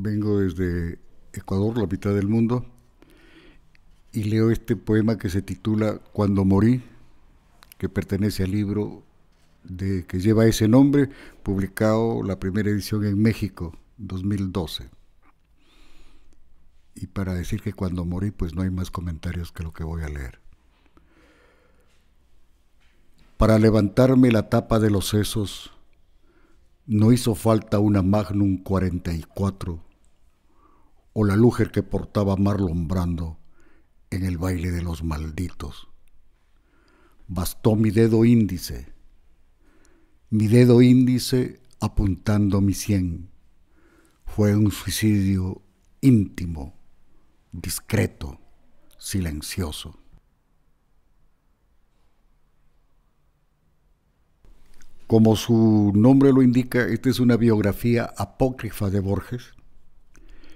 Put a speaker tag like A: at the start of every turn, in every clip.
A: vengo desde Ecuador, la mitad del mundo, y leo este poema que se titula Cuando morí, que pertenece al libro de, que lleva ese nombre, publicado la primera edición en México, 2012. Y para decir que cuando morí, pues no hay más comentarios que lo que voy a leer. Para levantarme la tapa de los sesos, no hizo falta una Magnum 44 o la luz que portaba Marlon Brando en el baile de los malditos. Bastó mi dedo índice, mi dedo índice apuntando mi cien. Fue un suicidio íntimo, discreto, silencioso. Como su nombre lo indica, esta es una biografía apócrifa de Borges,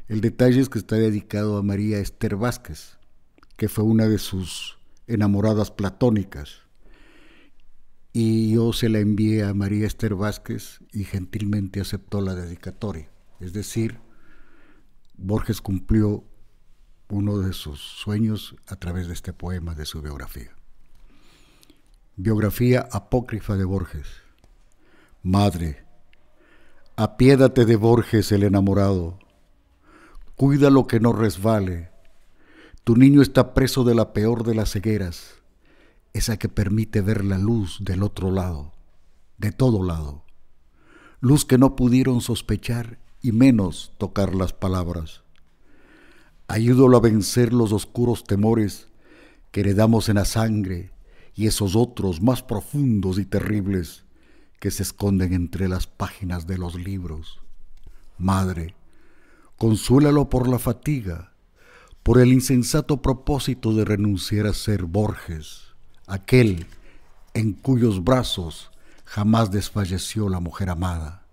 A: el detalle es que está dedicado a María Esther Vázquez, que fue una de sus enamoradas platónicas. Y yo se la envié a María Esther Vázquez y gentilmente aceptó la dedicatoria. Es decir, Borges cumplió uno de sus sueños a través de este poema de su biografía. Biografía apócrifa de Borges. Madre, apiédate de Borges el enamorado Cuida lo que no resbale. Tu niño está preso de la peor de las cegueras, esa que permite ver la luz del otro lado, de todo lado. Luz que no pudieron sospechar y menos tocar las palabras. Ayúdalo a vencer los oscuros temores que heredamos en la sangre y esos otros más profundos y terribles que se esconden entre las páginas de los libros. Madre, Consuélalo por la fatiga, por el insensato propósito de renunciar a ser Borges, aquel en cuyos brazos jamás desfalleció la mujer amada.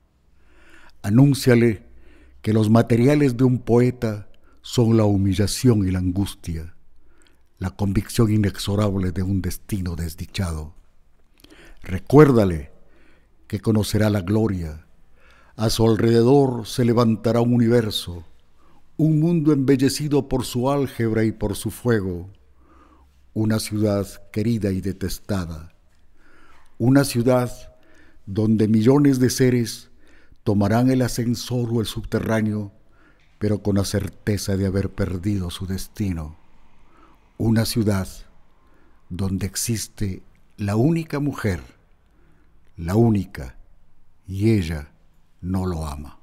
A: Anúnciale que los materiales de un poeta son la humillación y la angustia, la convicción inexorable de un destino desdichado. Recuérdale que conocerá la gloria, a su alrededor se levantará un universo, un mundo embellecido por su álgebra y por su fuego, una ciudad querida y detestada, una ciudad donde millones de seres tomarán el ascensor o el subterráneo, pero con la certeza de haber perdido su destino, una ciudad donde existe la única mujer, la única, y ella no lo ama.